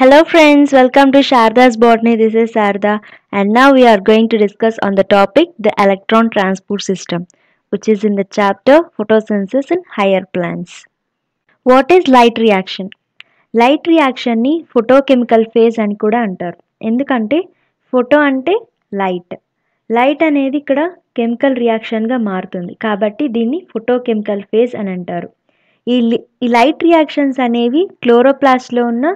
Hello friends, welcome to Sharda's Botany. This is Sharda and now we are going to discuss on the topic the electron transport system which is in the chapter photosynthesis in higher plants. What is light reaction? Light రియాక్షన్ని photochemical phase అని కూడా అంటారు ఎందుకంటే photo అంటే light light అనేది ఇక్కడ chemical రియాక్షన్గా మారుతుంది కాబట్టి దీన్ని ఫోటోకెమికల్ ఫేజ్ అని అంటారు ఈ ఈ లైట్ రియాక్షన్స్ అనేవి క్లోరోప్లాస్ట్లో ఉన్న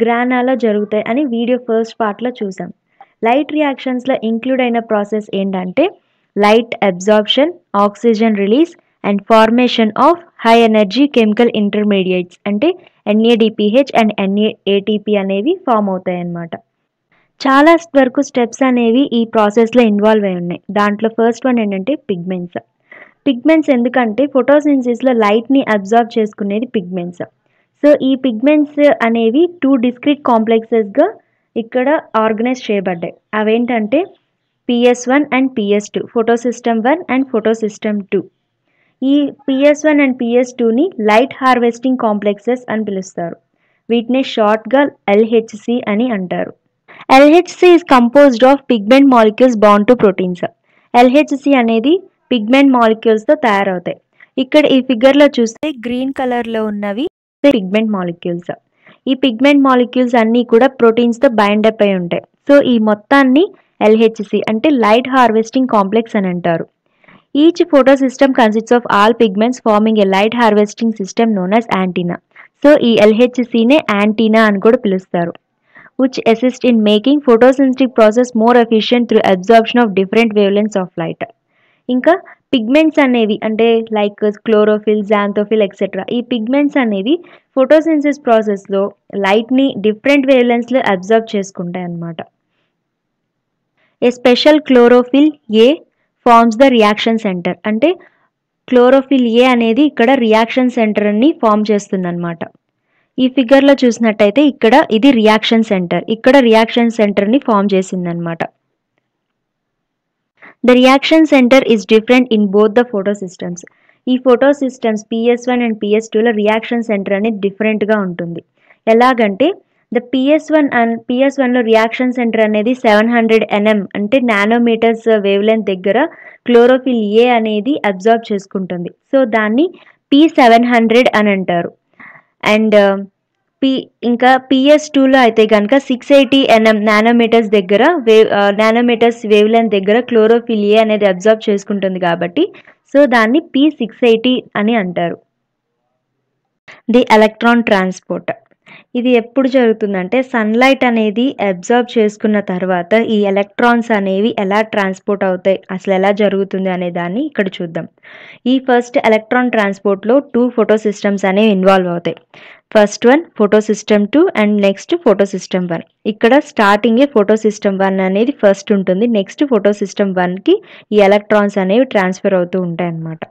గ్రానాలో జరుగుతాయి అని వీడియో ఫస్ట్ పార్ట్లో చూసాం లైట్ రియాక్షన్స్లో ఇంక్లూడ్ అయిన ప్రాసెస్ ఏంటంటే light absorption oxygen release and formation of high energy chemical intermediates అంటే ఎన్ఏడిపిహెచ్ అండ్ ఎన్ఏ ఏటీపీ అనేవి ఫామ్ అవుతాయి చాలా వరకు స్టెప్స్ అనేవి ఈ ప్రాసెస్లో ఇన్వాల్వ్ అయి ఉన్నాయి దాంట్లో ఫస్ట్ వన్ ఏంటంటే పిగ్మెంట్స్ పిగ్మెంట్స్ ఎందుకంటే ఫోటోసిన్సిస్లో లైట్ని అబ్జార్బ్ చేసుకునేది పిగ్మెంట్స్ సో ఈ పిగ్మెంట్స్ అనేవి టూ డిస్క్రిట్ కాంప్లెక్సెస్గా ఇక్కడ ఆర్గనైజ్ చేయబడ్డాయి అవేంటంటే PS one and PS two photo system one and photo system two ఈ పిఎస్ వన్ అండ్ పిఎస్ టూని లైట్ హార్వెస్టింగ్ కాంప్లెక్సెస్ అని పిలుస్తారు వీటిని షార్ట్గా ఎల్హెచ్సి అని అంటారు LHC is composed of pigment molecules bound to proteins LHC అనేది పిగ్మెంట్ మాలిక్యూల్స్తో తయారవుతాయి ఇక్కడ ఈ ఫిగర్లో చూస్తే గ్రీన్ కలర్లో ఉన్నవి పిగ్మెంట్ మాలిక్యూల్స్ ఈ పిగ్మెంట్ మాలిక్యూల్స్ అన్నీ కూడా ప్రోటీన్స్తో బైండ్ అప్ అయి ఉంటాయి సో ఈ మొత్తాన్ని ఎల్హెచ్సి అంటే లైట్ హార్వెస్టింగ్ కాంప్లెక్స్ అని అంటారు each photosystem consist of all pigments forming a light harvesting system known as antenna so ఈ ఎల్హెచ్సినే యాంటీనా అని కూడా పిలుస్తారు which assist in making photosensitive process more efficient through absorption of different wavelengths of light ఇంకా pigments అనేవి అంటే like chlorophyll xanthophyll etcetera ఈ pigments అనేవి ఫోటోసిన్సిస్ ప్రాసెస్లో లైట్ని డిఫరెంట్ వేలెన్స్లో అబ్జర్వ్ చేసుకుంటాయి అన్నమాట a special chlorophyll a forms the reaction centre అంటే క్లోరోఫిల్ ఏ అనేది ఇక్కడ రియాక్షన్ సెంటర్ని ఫామ్ చేస్తుందన్నమాట ఈ ఫిగర్లో చూసినట్టయితే ఇక్కడ ఇది రియాక్షన్ సెంటర్ ఇక్కడ రియాక్షన్ సెంటర్ని ఫామ్ చేసిందనమాట The reaction center is different in both the systems ఈ photo systems PS one and PS టూలో రియాక్షన్ సెంటర్ అనేది డిఫరెంట్గా ఉంటుంది ఎలాగంటే the PS one and PS వన్లో రియాక్షన్ సెంటర్ అనేది సెవెన్ హండ్రెడ్ ఎన్ఎం అంటే నానోమీటర్స్ వేవ్ లెంత్ దగ్గర క్లోరోఫిల్ ఏ అనేది అబ్జర్వ్ చేసుకుంటుంది సో దాన్ని పి సెవెన్ హండ్రెడ్ అని అంటారు అండ్ పి ఇంకా పిఎస్ టూలో అయితే కనుక సిక్స్ ఎయిటీ ఎన్ఎం నానోమీటర్స్ దగ్గర వేవ్ నానోమీటర్స్ వేవ్ లెంత్ దగ్గర క్లోరోఫిలియా అనేది అబ్జర్వ్ చేసుకుంటుంది కాబట్టి సో దాన్ని పి సిక్స్ ఎయిటీ అని అంటారు ది ఎలక్ట్రాన్ ట్రాన్స్పోర్ట్ ఇది ఎప్పుడు జరుగుతుందంటే సన్లైట్ అనేది అబ్జర్వ్ చేసుకున్న తర్వాత ఈ ఎలక్ట్రాన్స్ అనేవి ఎలా ట్రాన్స్పోర్ట్ అవుతాయి అసలు ఎలా జరుగుతుంది అనే దాన్ని ఇక్కడ చూద్దాం ఈ ఫస్ట్ ఎలక్ట్రాన్ ట్రాన్స్పోర్ట్లో టూ ఫోటో సిస్టమ్స్ అనేవి ఇన్వాల్వ్ అవుతాయి first one photo system two and next photo system one ఇక్కడ స్టార్టింగే ఫోటో సిస్టమ్ వన్ అనేది ఫస్ట్ ఉంటుంది నెక్స్ట్ ఫోటో సిస్టమ్ వన్కి ఈ ఎలక్ట్రాన్స్ అనేవి ట్రాన్స్ఫర్ అవుతూ ఉంటాయి అన్నమాట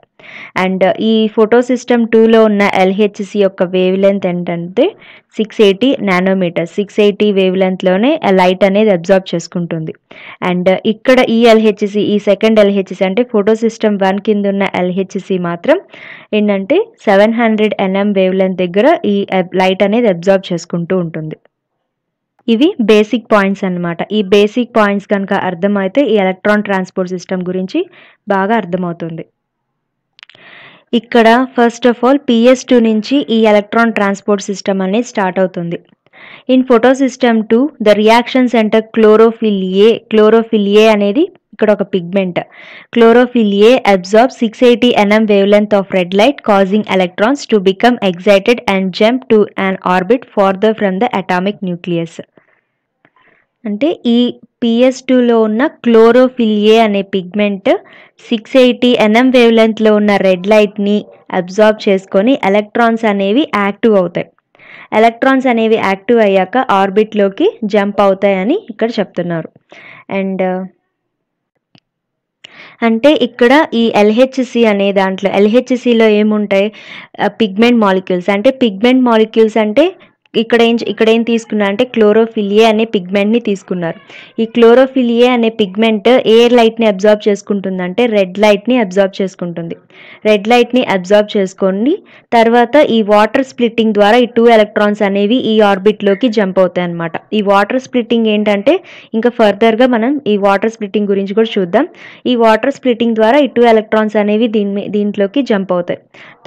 అండ్ ఈ ఫోటో సిస్టమ్ టూలో ఉన్న ఎల్హెచ్సి యొక్క వేవ్ లెంత్ ఏంటంటే six eighty nanometre six eighty wave లెంత్లోనే లైట్ అనేది అబ్జార్బ్ చేసుకుంటుంది అండ్ ఇక్కడ ఈ ఎల్హెచ్సి ఈ సెకండ్ ఎల్హెచ్సి అంటే ఫోటో సిస్టమ్ వన్ కింద ఉన్న ఎల్హెచ్సి మాత్రం ఏంటంటే seven hundred nm wavelength దగ్గర ఈ లైట్ అనేది అబ్జార్బ్ చేసుకుంటూ ఉంటుంది ఇవి బేసిక్ పాయింట్స్ అనమాట ఈ బేసిక్ పాయింట్స్ కనుక అర్థమైతే ఈ ఎలక్ట్రాన్ ట్రాన్స్పోర్ట్ సిస్టమ్ గురించి బాగా అర్థమవుతుంది ఇక్కడ first of all PS two నుంచి ఈ ఎలక్ట్రాన్ ట్రాన్స్పోర్ట్ సిస్టమ్ అనేది స్టార్ట్ అవుతుంది in photo system two the reaction centre chlorophyll a chlorophyll a అనేది ఇక్కడ ఒక pigment chlorophyll a absorb six eighty nm wavelength of red light causing electrons to become excited and jump to an orbit farther from the atomic nucleus అంటే ఈ PS టూలో ఉన్న క్లోరోఫిలియే అనే pigment six eighty nm wave లెంత్లో ఉన్న red లైట్ని absorb చేసుకొని ఎలక్ట్రాన్స్ అనేవి యాక్టివ్ అవుతాయి ఎలక్ట్రాన్స్ అనేవి యాక్టివ్ అయ్యాక ఆర్బిట్లోకి జంప్ అవుతాయని ఇక్కడ చెప్తున్నారు అండ్ అంటే ఇక్కడ ఈ ఎల్హెచ్సి అనే దాంట్లో ఎల్హెచ్సిలో ఏముంటాయి పిగ్మెంట్ మాలిక్యూల్స్ అంటే పిగ్మెంట్ మాలిక్యూల్స్ అంటే ఇక్కడ ఏం ఇక్కడ ఏం తీసుకున్నా అంటే క్లోరోఫిలియే అనే పిగ్మెంట్ని తీసుకున్నారు ఈ క్లోరోఫిలియే అనే పిగ్మెంట్ ఏ లైట్ని అబ్జార్బ్ చేసుకుంటుందంటే రెడ్ లైట్ని అబ్జార్బ్ చేసుకుంటుంది రెడ్ లైట్ని అబ్జార్బ్ చేసుకోండి తర్వాత ఈ వాటర్ స్ప్లిట్టింగ్ ద్వారా ఈ టూ ఎలక్ట్రాన్స్ అనేవి ఈ ఆర్బిట్లోకి జంప్ అవుతాయి అనమాట ఈ వాటర్ స్ప్లిట్టింగ్ ఏంటంటే ఇంకా ఫర్దర్గా మనం ఈ వాటర్ స్ప్లిట్టింగ్ గురించి కూడా చూద్దాం ఈ వాటర్ స్ప్లిట్టింగ్ ద్వారా ఈ టూ ఎలక్ట్రాన్స్ అనేవి దీని దీంట్లోకి జంప్ అవుతాయి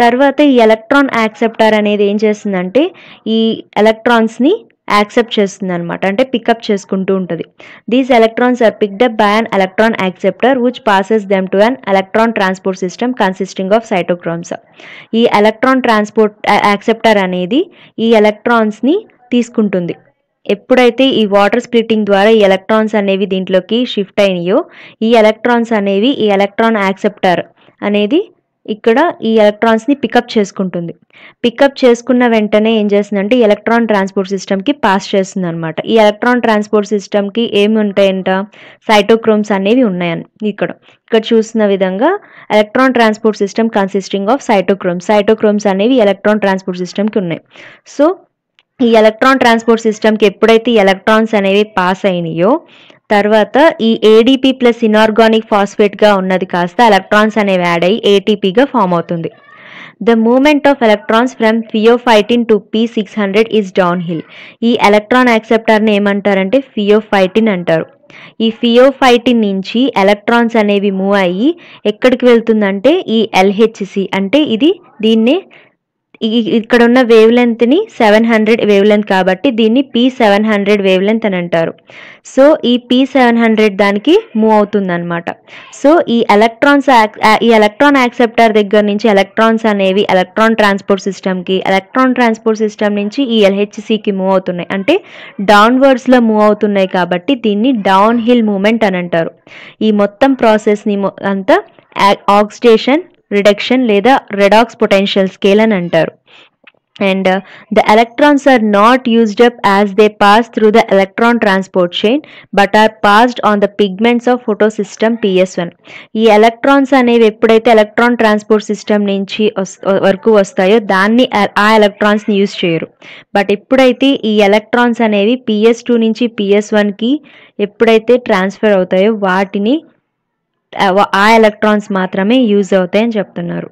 తర్వాత ఈ ఎలక్ట్రాన్ యాక్సెప్టార్ అనేది ఏం చేస్తుందంటే ఈ ఎలక్ట్రాన్స్ని యాక్సెప్ట్ చేస్తుంది అనమాట అంటే పికప్ చేసుకుంటూ ఉంటుంది these electrons are picked up by an electron acceptor which passes them to an electron transport system consisting of cytochromes ఈ ఎలక్ట్రాన్ ట్రాన్స్పోర్ట్ యాక్సెప్టర్ అనేది ఈ ఎలక్ట్రాన్స్ని తీసుకుంటుంది ఎప్పుడైతే ఈ వాటర్ స్ప్లిట్టింగ్ ద్వారా ఈ ఎలక్ట్రాన్స్ అనేవి దీంట్లోకి షిఫ్ట్ అయినాయో ఈ ఎలక్ట్రాన్స్ అనేవి ఈ ఎలక్ట్రాన్ యాక్సెప్టర్ అనేది ఇక్కడ ఈ ఎలక్ట్రాన్స్ని పికప్ చేసుకుంటుంది పికప్ చేసుకున్న వెంటనే ఏం చేస్తుందంటే ఎలక్ట్రాన్ ట్రాన్స్పోర్ట్ సిస్టమ్కి పాస్ చేస్తుంది అనమాట ఈ ఎలక్ట్రాన్ ట్రాన్స్పోర్ట్ సిస్టమ్కి ఏమి ఉంటాయంట సైటోక్రోమ్స్ అనేవి ఉన్నాయని ఇక్కడ ఇక్కడ చూసిన విధంగా electron transport system consisting of cytochromes cytochromes అనేవి ఎలక్ట్రాన్ ట్రాన్స్పోర్ట్ సిస్టమ్కి ఉన్నాయి సో ఈ ఎలక్ట్రాన్ ట్రాన్స్పోర్ట్ సిస్టమ్కి ఎప్పుడైతే ఎలక్ట్రాన్స్ అనేవి పాస్ అయినాయో తర్వాత ఈ ఏడీపీ ప్లస్ ఇనార్గానిక్ ఫాస్ఫేట్గా ఉన్నది కాస్త ఎలక్ట్రాన్స్ అనేవి యాడ్ అయ్యి ఏటీపీగా ఫామ్ అవుతుంది the movement of electrons from pheophytin to P six hundred is downhill ఈ ఎలక్ట్రాన్ యాక్సెప్టర్ని ఏమంటారంటే ఫియోఫైటిన్ అంటారు ఈ ఫియోఫైటిన్ నుంచి ఎలక్ట్రాన్స్ అనేవి మూవ్ అయ్యి ఎక్కడికి వెళ్తుందంటే ఈ ఎల్హెచ్సి అంటే ఇది దీన్నే ఇక్కడ ఉన్న వేవ్ లెంత్ని సెవెన్ హండ్రెడ్ వేవ్ లెంత్ కాబట్టి దీన్ని P seven hundred wavelength అని అంటారు సో ఈ పి సెవెన్ హండ్రెడ్ దానికి మూవ్ అవుతుందన్నమాట సో ఈ ఎలక్ట్రాన్స్ ఈ ఎలక్ట్రాన్ యాక్సెప్టర్ దగ్గర నుంచి ఎలక్ట్రాన్స్ అనేవి ఎలక్ట్రాన్ ట్రాన్స్పోర్ట్ సిస్టమ్కి ఎలక్ట్రాన్ ట్రాన్స్పోర్ట్ సిస్టమ్ నుంచి ఈ ఎల్హెచ్సికి మూవ్ అవుతున్నాయి అంటే డౌన్వర్డ్స్లో మూవ్ అవుతున్నాయి కాబట్టి దీన్ని డౌన్ హిల్ మూమెంట్ అని అంటారు ఈ మొత్తం ప్రాసెస్ని అంతా ఆక్సిడేషన్ రిడక్షన్ లేదా రెడాక్స్ పొటెన్షియల్ స్కేల్ అని అంటారు and the electrons are not used up as they pass through the electron transport chain but are passed on the pigments of photosystem PS one ఈ electrons అనేవి ఎప్పుడైతే electron transport system నుంచి వరకు వస్తాయో దాన్ని ఆ ఎలక్ట్రాన్స్ని యూజ్ చేయరు but ఎప్పుడైతే ఈ ఎలక్ట్రాన్స్ అనేవి పిఎస్ టూ నుంచి పిఎస్ వన్కి ఎప్పుడైతే ట్రాన్స్ఫర్ అవుతాయో వాటిని ఆ ఎలక్ట్రాన్స్ మాత్రమే యూజ్ అవుతాయని చెప్తున్నారు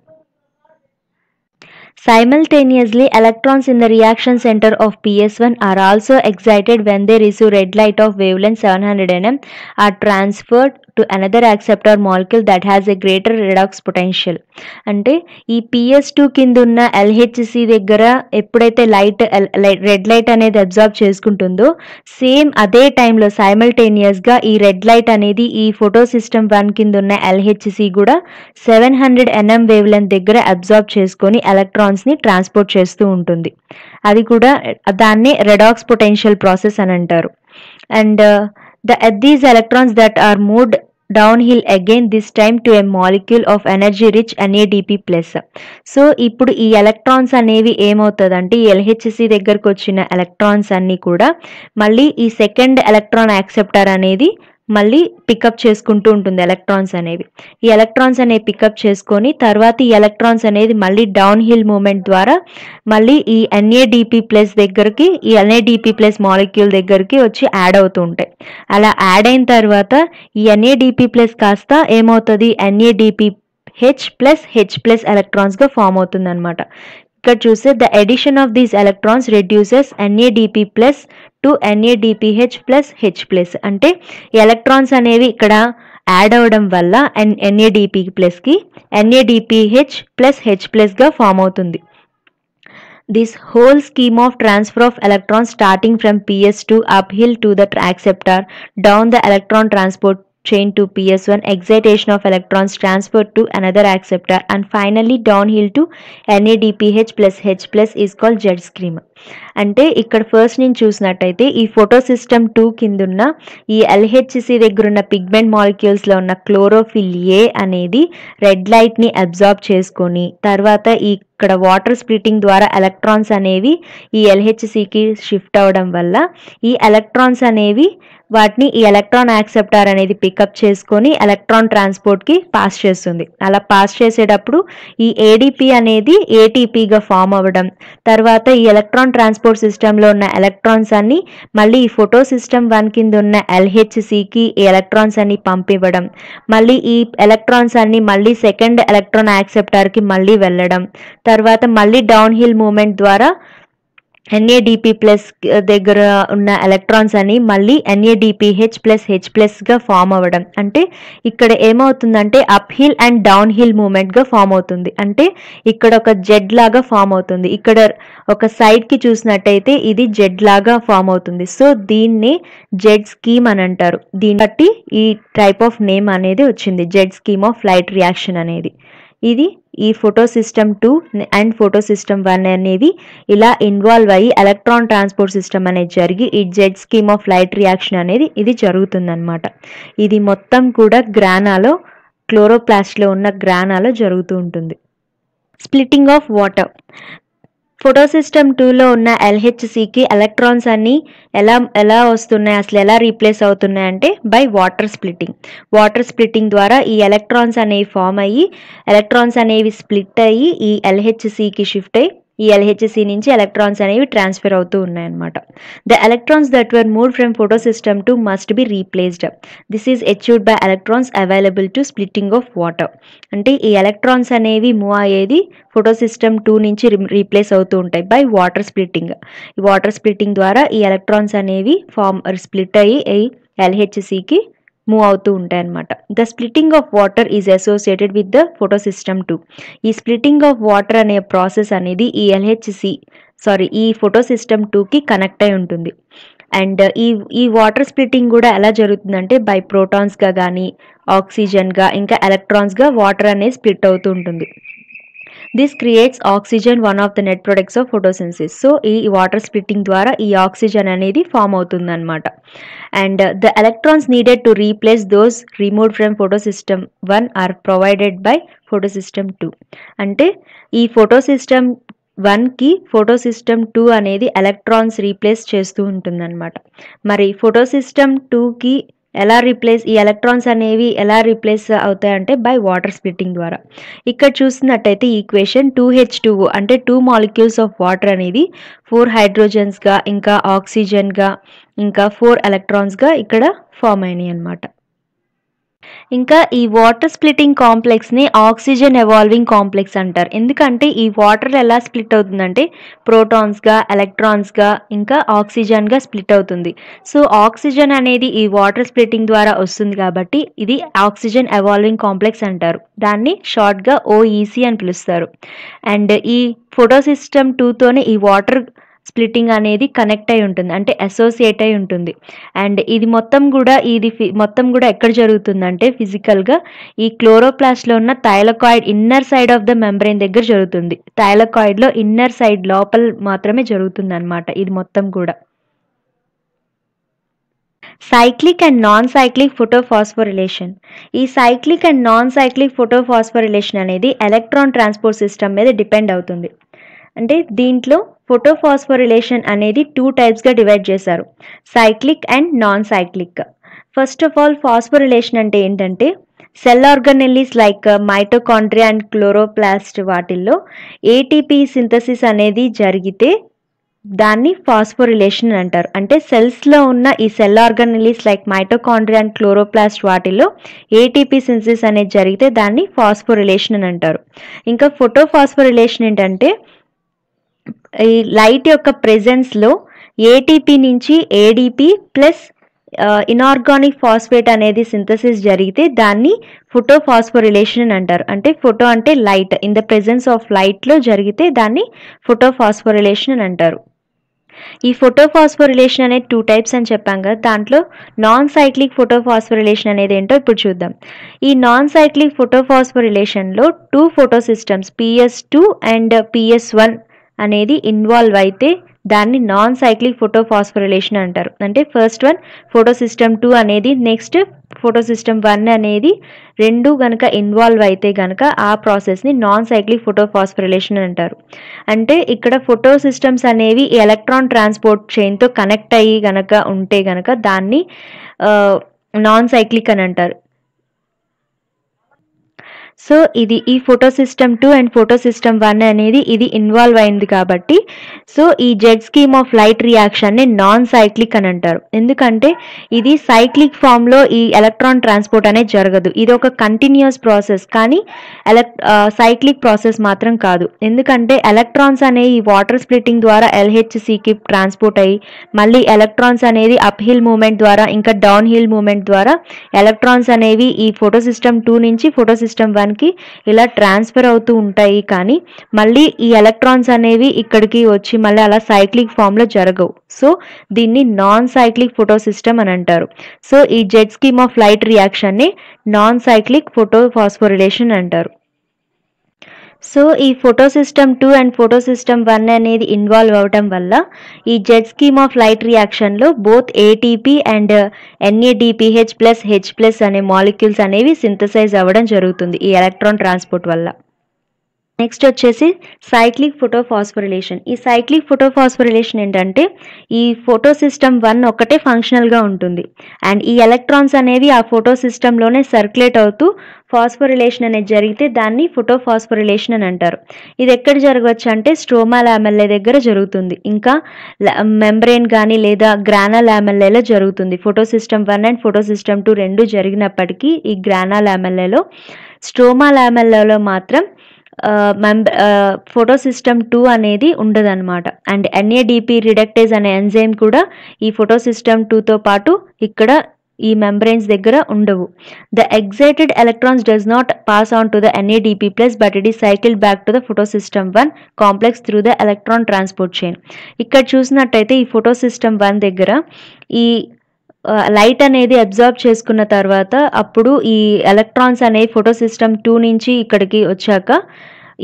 Simultaneously, electrons in the reaction center of PS1 are also excited when they receive red light of wavelength 700 nm are transferred to another acceptor molecule that has a greater redox potential అంటే ఈ PS two కింద ఉన్న LHC దగ్గర ఎప్పుడైతే light red light అనేది absorb చేసుకుంటుందో same అదే టైంలో సైమల్టేనియస్గా ఈ రెడ్ లైట్ అనేది ఈ ఫోటో సిస్టమ్ వన్ కింద ఉన్న ఎల్హెచ్సి కూడా seven hundred nm wavelength దగ్గర అబ్జార్బ్ చేసుకొని ఎలక్ట్రాన్స్ని ట్రాన్స్పోర్ట్ చేస్తూ ఉంటుంది అది కూడా దాన్నే రెడాక్స్ పొటెన్షియల్ ప్రాసెస్ అని అంటారు and The, at these electrons that are moved downhill again this time to a molecule of energy rich NADP plus so ఇప్పుడు ఈ ఎలక్ట్రాన్స్ అనేవి ఏమవుతుందంటే ఈ ఎల్హెచ్సి దగ్గరకు వచ్చిన ఎలక్ట్రాన్స్ అన్నీ కూడా మళ్ళీ ఈ సెకండ్ ఎలక్ట్రాన్ యాక్సెప్టర్ అనేది మళ్ళీ పికప్ చేసుకుంటూ ఉంటుంది ఎలక్ట్రాన్స్ అనేవి ఈ ఎలక్ట్రాన్స్ అనేవి పికప్ చేసుకొని తర్వాత ఈ ఎలక్ట్రాన్స్ అనేది మళ్ళీ డౌన్ హిల్ మూమెంట్ ద్వారా మళ్ళీ ఈ ఎన్ఏడిపి ప్లస్ దగ్గరికి ఈ ఎన్ఏడిపి ప్లస్ మాలిక్యూల్ దగ్గరికి వచ్చి యాడ్ అవుతూ ఉంటాయి అలా యాడ్ అయిన తర్వాత ఈ ఎన్ఏడిపి ప్లస్ కాస్త ఏమవుతుంది NADP H plus H plus ఎలక్ట్రాన్స్గా ఫామ్ అనమాట ఇక్కడ చూస్తే the addition of these electrons reduces NADP plus to NADPH plus H plus అంటే ఎలక్ట్రాన్స్ అనేవి ఇక్కడ యాడ్ అవ్వడం వల్ల ఎన్ ఎన్ఏడిపి ప్లస్కి ఎన్ఏడిపిహెచ్ ప్లస్ హెచ్ ప్లస్గా ఫామ్ అవుతుంది this whole scheme of transfer of electrons starting from PS to up hill to the acceptor down the electron transport chain to PS1, excitation of electrons transferred to another acceptor and finally downhill to NADPH plus H plus is called jet screamer. అంటే ఇక్కడ first నేను చూసినట్టయితే ఈ photo system two కిందున్న ఈ LHC దగ్గర ఉన్న pigment మాలిక్యూల్స్లో ఉన్న క్లోరోఫిల్ ఏ అనేది రెడ్ లైట్ని అబ్జార్బ్ చేసుకొని తర్వాత ఇక్కడ వాటర్ స్ప్లిటింగ్ ద్వారా ఎలక్ట్రాన్స్ అనేవి ఈ ఎల్హెచ్సికి షిఫ్ట్ అవ్వడం వల్ల ఈ ఎలక్ట్రాన్స్ అనేవి వాటిని ఈ ఎలక్ట్రాన్ యాక్సెప్టార్ అనేది పికప్ చేసుకొని ఎలక్ట్రాన్ ట్రాన్స్పోర్ట్కి పాస్ చేస్తుంది అలా పాస్ చేసేటప్పుడు ఈ ఏడిపి అనేది ఏటీపీగా ఫామ్ అవ్వడం తర్వాత ఈ ఎలక్ట్రాన్ ట్రాన్స్పోర్ట్ సిస్టంలో ఉన్న ఎలక్ట్రాన్స్ అన్ని మళ్ళీ ఈ ఫోటో సిస్టమ్ వన్ కింద ఉన్న ఎల్హెచ్సికి ఈ ఎలక్ట్రాన్స్ అన్ని పంపివ్వడం మళ్ళీ ఈ ఎలక్ట్రాన్స్ అన్ని మళ్ళీ సెకండ్ ఎలక్ట్రాన్ యాక్సెప్టార్కి మళ్ళీ వెళ్ళడం తర్వాత మళ్ళీ డౌన్ హిల్ మూమెంట్ ద్వారా ఎన్ఏడిపి ప్లస్ uh, దగ్గర ఉన్న ఎలక్ట్రాన్స్ అని మళ్ళీ హెచ్ ప్లస్ హెచ్ ప్లస్గా ఫామ్ అవ్వడం అంటే ఇక్కడ ఏమవుతుందంటే up hill and down hill మూమెంట్గా ఫామ్ అవుతుంది అంటే ఇక్కడ ఒక జెడ్ లాగా ఫామ్ అవుతుంది ఇక్కడ ఒక సైడ్కి చూసినట్టయితే ఇది జెడ్ లాగా ఫామ్ అవుతుంది సో దీన్ని జెడ్ స్కీమ్ అని అంటారు దీన్ని బట్టి ఈ టైప్ ఆఫ్ నేమ్ అనేది వచ్చింది Z scheme of light reaction అనేది ఇది ఈ photo system two and photo system one అనేవి ఇలా ఇన్వాల్వ్ అయ్యి ఎలక్ట్రాన్ ట్రాన్స్పోర్ట్ సిస్టమ్ అనేది జరిగి ఈ Z scheme of light reaction అనేది ఇది జరుగుతుందన్నమాట ఇది మొత్తం కూడా గ్రానాలో క్లోరోప్లాస్ట్లో ఉన్న గ్రానాలో జరుగుతూ ఉంటుంది splitting of water photo system టూలో ఉన్న ఎల్హెచ్సికి ఎలక్ట్రాన్స్ అన్నీ ఎలా ఎలా వస్తున్నాయి అసలు ఎలా రీప్లేస్ అవుతున్నాయి అంటే by water splitting water splitting ద్వారా ఈ ఎలక్ట్రాన్స్ అనేవి ఫామ్ అయ్యి ఎలక్ట్రాన్స్ అనేవి స్ప్లిట్ అయ్యి ఈ ఎల్హెచ్సికి షిఫ్ట్ అయ్యి ఈ ఎల్హెచ్సి నుంచి ఎలక్ట్రాన్స్ అనేవి ట్రాన్స్ఫర్ అవుతూ ఉన్నాయన్నమాట the electrons that were move from photo system two must be replaced this is achieved by electrons available to splitting of water అంటే ఈ ఎలక్ట్రాన్స్ అనేవి మూవ్ అయ్యేది ఫోటో సిస్టమ్ టూ నుంచి రీప్లేస్ అవుతూ ఉంటాయి బై వాటర్ స్ప్లిట్టింగ్ ఈ water splitting ద్వారా ఈ ఎలక్ట్రాన్స్ అనేవి ఫామ్ స్ప్లిట్ అయ్యి ఎల్హెచ్సికి మూవ్ అవుతూ ఉంటాయి అనమాట the splitting of water is associated with the photo system two ఈ స్ప్లిటింగ్ ఆఫ్ వాటర్ అనే ప్రాసెస్ అనేది ఈ ఎల్హెచ్సి సారీ ఈ ఫోటో సిస్టమ్ టూకి కనెక్ట్ అయి ఉంటుంది అండ్ uh, ఈ ఈ వాటర్ స్ప్లిటింగ్ కూడా ఎలా జరుగుతుందంటే బై ప్రోటాన్స్గా కానీ ఆక్సిజన్గా ఇంకా ఎలక్ట్రాన్స్గా వాటర్ అనేది స్ప్లిట్ అవుతూ ఉంటుంది this creates oxygen one of the net products of photosynthesis so ఈ వాటర్ స్ప్లిట్టింగ్ ద్వారా ఈ ఆక్సిజన్ అనేది ఫామ్ అవుతుంది అనమాట and the electrons needed to replace those remove from photosystem one are provided by photosystem two అంటే ఈ photosystem వన్కి photosystem two అనేది ఎలక్ట్రాన్స్ రీప్లేస్ చేస్తూ ఉంటుందన్నమాట మరి ఫోటోసిస్టమ్ టూకి ఎలా రీప్లేస్ ఈ ఎలక్ట్రాన్స్ అనేవి ఎలా రీప్లేస్ అవుతాయంటే బై వాటర్ స్ప్లిట్టింగ్ ద్వారా ఇక్కడ చూసినట్టయితే ఈక్వేషన్ టూ హెచ్ టూ అంటే టూ మాలిక్యూల్స్ ఆఫ్ వాటర్ అనేది ఫోర్ హైడ్రోజన్స్గా ఇంకా ఆక్సిజన్గా ఇంకా ఫోర్ ఎలక్ట్రాన్స్గా ఇక్కడ ఫామ్ అయినాయి అన్నమాట ఇంకా ఈ వాటర్ స్ప్లిటింగ్ కాంప్లెక్స్ని ఆక్సిజన్ ఎవాల్వింగ్ కాంప్లెక్స్ అంటారు ఎందుకంటే ఈ వాటర్ ఎలా స్ప్లిట్ అవుతుందంటే ప్రోటాన్స్గా ఎలక్ట్రాన్స్గా ఇంకా ఆక్సిజన్గా స్ప్లిట్ అవుతుంది సో ఆక్సిజన్ అనేది ఈ వాటర్ స్ప్లిటింగ్ ద్వారా వస్తుంది కాబట్టి ఇది ఆక్సిజన్ ఎవాల్వింగ్ కాంప్లెక్స్ అంటారు దాన్ని షార్ట్గా ఓఈసీ e అని పిలుస్తారు అండ్ ఈ ఫోటోసిస్టమ్ టూతోనే ఈ వాటర్ స్ప్లిట్టింగ్ అనేది కనెక్ట్ అయి ఉంటుంది అంటే అసోసియేట్ అయి ఉంటుంది అండ్ ఇది మొత్తం కూడా ఇది మొత్తం కూడా ఎక్కడ జరుగుతుంది అంటే ఫిజికల్గా ఈ క్లోరోప్లాస్ట్లో ఉన్న thylakoid inner side of the membrane దగ్గర జరుగుతుంది థైలకాయిడ్లో ఇన్నర్ సైడ్ లోపల మాత్రమే జరుగుతుంది అనమాట ఇది మొత్తం కూడా cyclic and non cyclic photophosphorylation ఈ cyclic and non cyclic photophosphorylation అనేది ఎలక్ట్రాన్ ట్రాన్స్పోర్ట్ సిస్టమ్ మీద డిపెండ్ అవుతుంది అంటే దీంట్లో ఫోటోఫాస్ఫోరిలేషన్ అనేది టూ టైప్స్గా డివైడ్ చేశారు cyclic and non cyclic first of all phosphorylation అంటే ఏంటంటే cell organelles like mitochondria and chloroplast వాటిల్లో ఏటీపీ సింథసిస్ అనేది జరిగితే దాన్ని ఫాస్ఫోరిలేషన్ అంటారు అంటే సెల్స్లో ఉన్న ఈ cell organelles like mitochondria and chloroplast వాటిల్లో ఏటీపీ సింథసిస్ అనేది జరిగితే దాన్ని ఫాస్ఫోరిలేషన్ అని అంటారు ఇంకా ఫోటోఫాస్ఫోరిలేషన్ ఏంటంటే ఈ లైట్ యొక్క ప్రెజెన్స్లో ఏటీపీ నుంచి ఏడిపి ప్లస్ ఇనార్గానిక్ ఫాస్ఫేట్ అనేది సింథసిస్ జరిగితే దాన్ని ఫోటో ఫాస్ఫోరిలేషన్ అంటారు అంటే ఫోటో అంటే light in the presence of లైట్లో జరిగితే దాన్ని ఫోటో ఫాస్ఫోరిలేషన్ అంటారు ఈ ఫోటోఫాస్ఫోరిలేషన్ అనేది టూ టైప్స్ అని చెప్పాం కదా దాంట్లో నాన్ సైక్లిక్ ఫోటోఫాస్ఫోరిలేషన్ అనేది ఏంటో ఇప్పుడు చూద్దాం ఈ నాన్ సైక్లిక్ ఫోటోఫాస్ఫోరిలేషన్లో two photo systems PS two and PS one అనేది ఇన్వాల్వ్ అయితే దాన్ని నాన్ సైక్లిక్ ఫోటోఫాస్ఫరలేషన్ అంటారు అంటే first one photo system two అనేది నెక్స్ట్ ఫోటో సిస్టమ్ వన్ అనేది రెండు కనుక ఇన్వాల్వ్ అయితే కనుక ఆ ప్రాసెస్ని నాన్ సైక్లిక్ ఫోటోఫాస్ఫరలేషన్ అంటారు అంటే ఇక్కడ ఫోటో సిస్టమ్స్ అనేవి ఎలక్ట్రాన్ ట్రాన్స్పోర్ట్ చైన్తో కనెక్ట్ అయ్యి కనుక ఉంటే కనుక దాన్ని నాన్ సైక్లిక్ అని అంటారు సో ఇది ఈ photo system two and photo system one అనేది ఇది ఇన్వాల్వ్ అయింది కాబట్టి సో ఈ జెడ్ స్కీమ్ ఆఫ్ లైట్ రియాక్షన్ని నాన్ సైక్లిక్ అని అంటారు ఎందుకంటే ఇది సైక్లిక్ ఫామ్లో ఈ ఎలక్ట్రాన్ ట్రాన్స్పోర్ట్ అనేది జరగదు ఇది ఒక కంటిన్యూస్ ప్రాసెస్ కానీ ఎలక్ సైక్లిక్ ప్రాసెస్ మాత్రం కాదు ఎందుకంటే ఎలక్ట్రాన్స్ అనేవి ఈ వాటర్ స్ప్లిట్టింగ్ ద్వారా ఎల్హెచ్సికి ట్రాన్స్పోర్ట్ అయ్యి మళ్ళీ ఎలక్ట్రాన్స్ అనేది అప్ హిల్ మూమెంట్ ద్వారా ఇంకా డౌన్ హిల్ మూమెంట్ ద్వారా ఎలక్ట్రాన్స్ అనేవి ఈ ఫోటో సిస్టమ్ టూ నుంచి ఫోటో సిస్టమ్ వన్ ఎలక్ట్రాన్కి ఇలా ట్రాన్స్ఫర్ అవుతూ ఉంటాయి కానీ మళ్ళీ ఈ ఎలక్ట్రాన్స్ అనేవి ఇక్కడికి వచ్చి మళ్ళీ అలా సైక్లిక్ ఫామ్లో జరగవు సో దీన్ని నాన్ సైక్లిక్ ఫోటో సిస్టమ్ అని అంటారు సో ఈ జెట్ స్కీమ్ ఆఫ్ లైట్ రియాక్షన్ని నాన్ సైక్లిక్ ఫోటో ఫాస్ఫోరిలేషన్ అంటారు సో ఈ photo system two and photo system one అనేది ఇన్వాల్వ్ అవటం వల్ల ఈ జెడ్ స్కీమ్ ఆఫ్ లైట్ రియాక్షన్లో both ATP and NADPH plus H plus అనే మాలిక్యూల్స్ అనేవి సింథసైజ్ అవ్వడం జరుగుతుంది ఈ ఎలక్ట్రాన్ ట్రాన్స్పోర్ట్ వల్ల నెక్స్ట్ వచ్చేసి సైక్లిక్ ఫోటోఫాస్ఫరిలేషన్ ఈ సైక్లిక్ ఫోటోఫాస్ఫరిలేషన్ ఏంటంటే ఈ ఫోటో సిస్టమ్ వన్ ఒకటే ఫంక్షనల్గా ఉంటుంది అండ్ ఈ ఎలక్ట్రాన్స్ అనేవి ఆ ఫోటో సిస్టంలోనే సర్క్యులేట్ అవుతూ ఫాస్ఫరిలేషన్ అనేది జరిగితే దాన్ని ఫోటోఫాస్ఫరిలేషన్ అని అంటారు ఇది ఎక్కడ జరగవచ్చు అంటే స్ట్రోమా లామెల్లే దగ్గర జరుగుతుంది ఇంకా మెంబ్రెయిన్ కానీ లేదా గ్రానా లామెల్లేలో జరుగుతుంది photo system one and photo system two రెండు జరిగినప్పటికీ ఈ గ్రానా లామెల్లేలో స్ట్రోమా లామెల్లలో మాత్రం మెంబ ఫోటో సిస్టమ్ టూ అనేది ఉండదన్నమాట అండ్ ఎన్ఏడిపి రిడక్టేజ్ అనే ఎంజైమ్ కూడా ఈ ఫోటో సిస్టమ్ టూతో పాటు ఇక్కడ ఈ మెంబ్రెయిన్స్ దగ్గర ఉండవు the excited electrons does not pass on to the NADP plus but it ఈ cycle back to the photo system one complex through the electron transport chain ఇక్కడ చూసినట్టయితే ఈ ఫోటో సిస్టమ్ వన్ దగ్గర ఈ లైట్ అనేది absorb చేసుకున్న తర్వాత అప్పుడు ఈ ఎలక్ట్రాన్స్ అనేవి ఫోటో సిస్టమ్ టూ నుంచి ఇక్కడికి వచ్చాక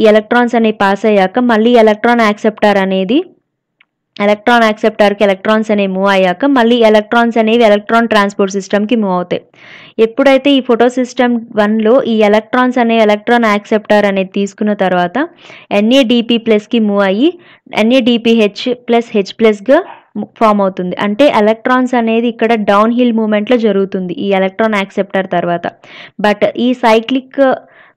ఈ ఎలక్ట్రాన్స్ అనేవి పాస్ అయ్యాక మళ్ళీ ఎలక్ట్రాన్ యాక్సెప్టార్ అనేది ఎలక్ట్రాన్ యాక్సెప్టార్కి ఎలక్ట్రాన్స్ అనేవి మూవ్ అయ్యాక మళ్ళీ ఎలక్ట్రాన్స్ అనేవి ఎలక్ట్రాన్ ట్రాన్స్పోర్ట్ సిస్టమ్కి మూవ్ అవుతాయి ఎప్పుడైతే ఈ ఫోటో సిస్టమ్ వన్లో ఈ ఎలక్ట్రాన్స్ అనే ఎలక్ట్రాన్ యాక్సెప్టార్ అనేది తీసుకున్న తర్వాత ఎన్ఏడిపి ప్లస్కి మూవ్ అయ్యి ఎన్ఏడిపిహెచ్ ప్లస్ హెచ్ ప్లస్గా ఫామ్ అవుతుంది అంటే ఎలక్ట్రాన్స్ అనేది ఇక్కడ డౌన్ హిల్ మూమెంట్లో జరుగుతుంది ఈ ఎలక్ట్రాన్ యాక్సెప్టర్ తర్వాత బట్ ఈ సైక్లిక్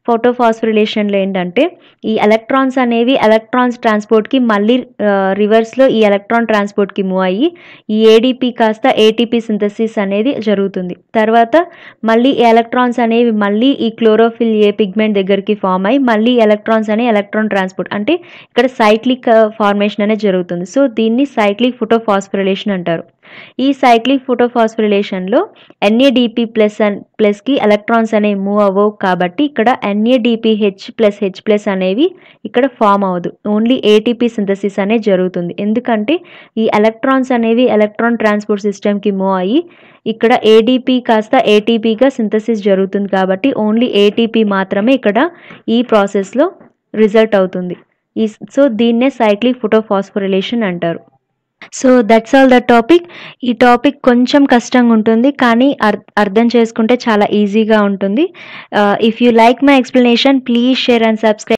ఫోటోఫాస్ఫరిలేషన్లో ఏంటంటే ఈ ఎలక్ట్రాన్స్ అనేవి ఎలక్ట్రాన్స్ ట్రాన్స్పోర్ట్కి మళ్ళీ రివర్స్లో ఈ ఎలక్ట్రాన్ ట్రాన్స్పోర్ట్కి మూవ్ అయ్యి ఈ ఏడీపీ కాస్త ఏటీపీ సింథసిస్ అనేది జరుగుతుంది తర్వాత మళ్ళీ ఎలక్ట్రాన్స్ అనేవి మళ్ళీ ఈ క్లోరోఫిల్ ఏ పిగ్మెంట్ దగ్గరికి ఫామ్ అయ్యి మళ్ళీ ఎలక్ట్రాన్స్ అనే ఎలక్ట్రాన్ ట్రాన్స్పోర్ట్ అంటే ఇక్కడ సైక్లిక్ ఫార్మేషన్ అనేది జరుగుతుంది సో దీన్ని సైక్లిక్ ఫోటోఫాస్ఫరిలేషన్ అంటారు ఈ సైక్లిక్ ఫోటోఫాస్ఫరిలేషన్లో ఎన్ఏడిపి ప్లస్ అన్ ప్లస్కి ఎలక్ట్రాన్స్ అనేవి మూవ్ అవ్వవు కాబట్టి ఇక్కడ ఎన్ఏడిపిహెచ్ ప్లస్ హెచ్ ప్లస్ అనేవి ఇక్కడ ఫామ్ అవ్వదు ఓన్లీ ఏటీపీ సింథసిస్ అనేది జరుగుతుంది ఎందుకంటే ఈ ఎలక్ట్రాన్స్ అనేవి ఎలక్ట్రాన్ ట్రాన్స్పోర్ట్ సిస్టమ్కి మూవ్ అయ్యి ఇక్కడ ఏడిపి కాస్త ఏటీపీగా సింథసిస్ జరుగుతుంది కాబట్టి ఓన్లీ ఏటీపీ మాత్రమే ఇక్కడ ఈ ప్రాసెస్లో రిజల్ట్ అవుతుంది ఈ సో దీన్నే సైక్లిక్ ఫోటోఫాస్ఫోరిలేషన్ అంటారు so that's all the topic ఈ టాపిక్ కొంచెం కష్టంగా ఉంటుంది కానీ అర్థం చేసుకుంటే చాలా ఈజీగా ఉంటుంది if you like my explanation please share and subscribe